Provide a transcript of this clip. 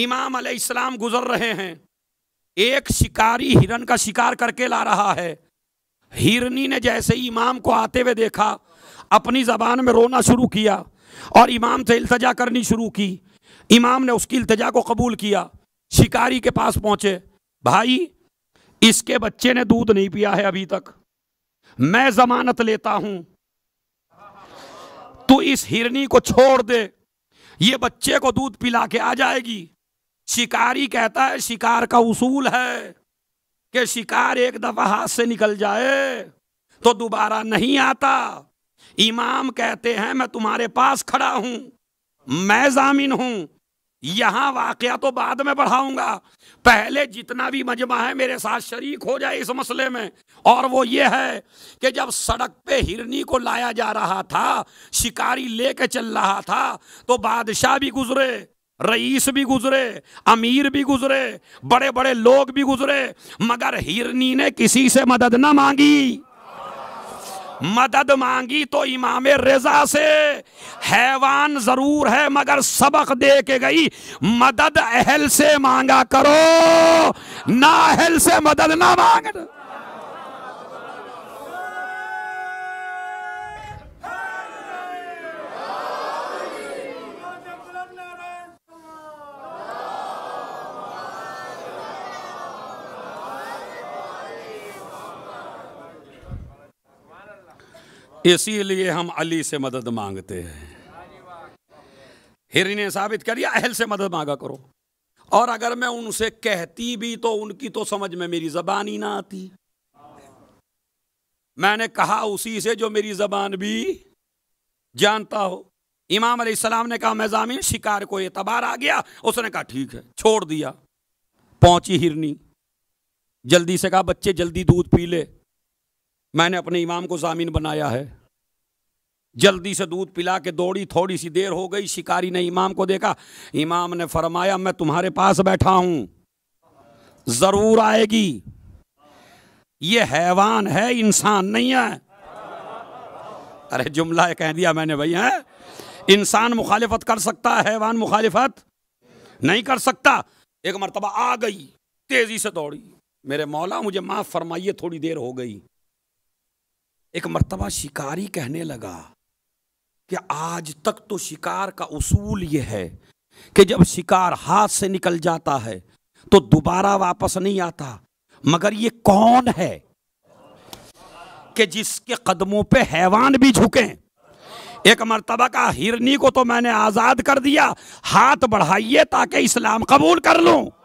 इमाम अलैहिस्सलाम गुजर रहे हैं एक शिकारी हिरन का शिकार करके ला रहा है हिरनी ने जैसे ही इमाम को आते हुए देखा अपनी ज़बान में रोना शुरू किया और इमाम से इल्तजा करनी शुरू की इमाम ने उसकी अल्तजा को कबूल किया शिकारी के पास पहुंचे भाई इसके बच्चे ने दूध नहीं पिया है अभी तक मैं जमानत लेता हूं तू इस हिरनी को छोड़ दे ये बच्चे को दूध पिला के आ जाएगी शिकारी कहता है शिकार का उसूल है कि शिकार एक दफा हाथ से निकल जाए तो दोबारा नहीं आता इमाम कहते हैं मैं तुम्हारे पास खड़ा हूं मैं जामिन हूं यहां वाकया तो बाद में बढ़ाऊंगा पहले जितना भी मजमा है मेरे साथ शरीक हो जाए इस मसले में और वो ये है कि जब सड़क पे हिरनी को लाया जा रहा था शिकारी लेके चल रहा था तो बादशाह भी गुजरे रईस भी गुजरे अमीर भी गुजरे बड़े बड़े लोग भी गुजरे मगर हिरनी ने किसी से मदद ना मांगी मदद मांगी तो इमाम रजा से हैवान ज़रूर है मगर सबक दे के गई मदद अहल से मांगा करो ना अहल से मदद ना मांग इसीलिए हम अली से मदद मांगते हैं हिरी ने साबित कर दिया अहल से मदद मांगा करो और अगर मैं उनसे कहती भी तो उनकी तो समझ में मेरी जबान ही ना आती मैंने कहा उसी से जो मेरी जबान भी जानता हो इमाम सलाम ने कहा मैं जामिन शिकार को एतबार आ गया उसने कहा ठीक है छोड़ दिया पहुंची हिरनी जल्दी से कहा बच्चे जल्दी दूध पी ले मैंने अपने इमाम को जामिन बनाया है जल्दी से दूध पिला के दौड़ी थोड़ी सी देर हो गई शिकारी ने इमाम को देखा इमाम ने फरमाया मैं तुम्हारे पास बैठा हूं ज़रूर आएगी ये हैवान है इंसान नहीं है अरे जुमला कह दिया मैंने भाई है इंसान मुखालिफत कर सकता है हैवान मुखालिफत नहीं कर सकता एक मरतबा आ गई तेज़ी से दौड़ी मेरे मौला मुझे माफ़ फरमाइए थोड़ी देर हो गई एक मर्तबा शिकारी कहने लगा कि आज तक तो शिकार का उसूल ये है कि जब शिकार हाथ से निकल जाता है तो दोबारा वापस नहीं आता मगर ये कौन है कि जिसके कदमों पे हैवान भी झुके एक मरतबा का हिरनी को तो मैंने आज़ाद कर दिया हाथ बढ़ाइए ताकि इस्लाम कबूल कर लूं